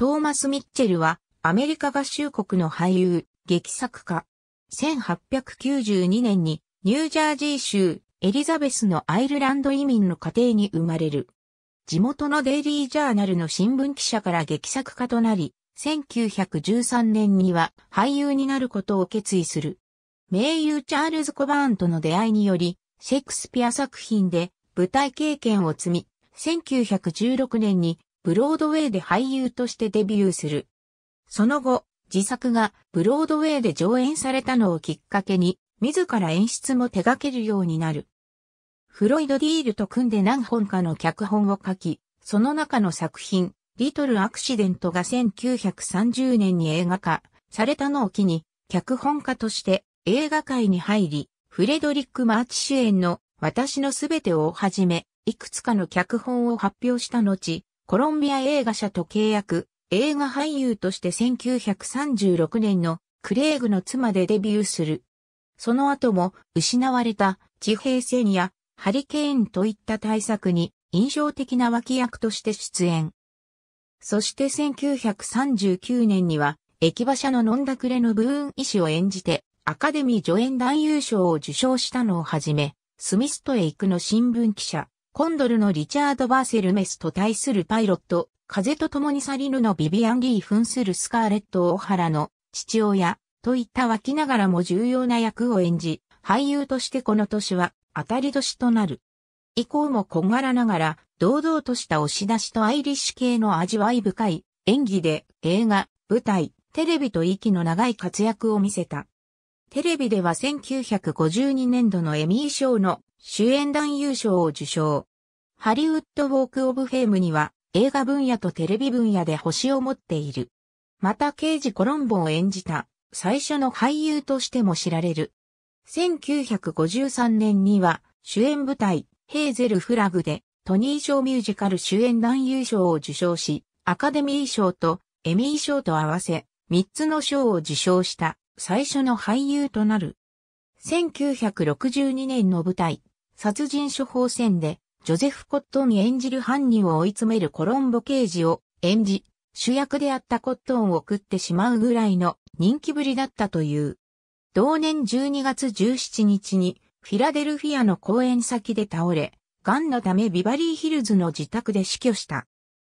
トーマス・ミッチェルは、アメリカ合衆国の俳優、劇作家。1892年に、ニュージャージー州、エリザベスのアイルランド移民の家庭に生まれる。地元のデイリージャーナルの新聞記者から劇作家となり、1913年には俳優になることを決意する。名優チャールズ・コバーンとの出会いにより、シェイクスピア作品で舞台経験を積み、1916年にブロードウェイで俳優としてデビューする。その後、自作がブロードウェイで上演されたのをきっかけに、自ら演出も手掛けるようになる。フロイド・ディールと組んで何本かの脚本を書き、その中の作品、リトル・アクシデントが1930年に映画化されたのを機に、脚本家として映画界に入り、フレドリック・マーチ主演の私のすべてをはじめ、いくつかの脚本を発表した後、コロンビア映画社と契約、映画俳優として1936年のクレイグの妻でデビューする。その後も失われた地平線やハリケーンといった大作に印象的な脇役として出演。そして1939年には駅馬車の飲んだくれのブーン医師を演じてアカデミー助演男優賞を受賞したのをはじめ、スミストへ行くの新聞記者、コンドルのリチャード・バーセルメスと対するパイロット、風と共に去りぬのビビアン・リー扮するスカーレット・オハラの父親といった湧きながらも重要な役を演じ、俳優としてこの年は当たり年となる。以降も小柄ながら、堂々とした押し出しとアイリッシュ系の味わい深い演技で映画、舞台、テレビと息の長い活躍を見せた。テレビでは1952年度のエミー賞の主演男優賞を受賞。ハリウッドウォークオブフェームには映画分野とテレビ分野で星を持っている。また刑事コロンボを演じた最初の俳優としても知られる。1953年には主演舞台ヘーゼルフラグでトニー賞ミュージカル主演男優賞を受賞し、アカデミー賞とエミー賞と合わせ3つの賞を受賞した最初の俳優となる。1962年の舞台殺人処方箋で、ジョゼフ・コットン演じる犯人を追い詰めるコロンボ刑事を演じ、主役であったコットンを食ってしまうぐらいの人気ぶりだったという。同年12月17日にフィラデルフィアの公演先で倒れ、癌のためビバリーヒルズの自宅で死去した。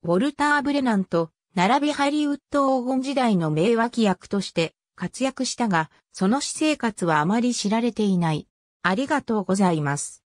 ウォルター・ブレナンと並びハリウッド黄金時代の名脇役として活躍したが、その私生活はあまり知られていない。ありがとうございます。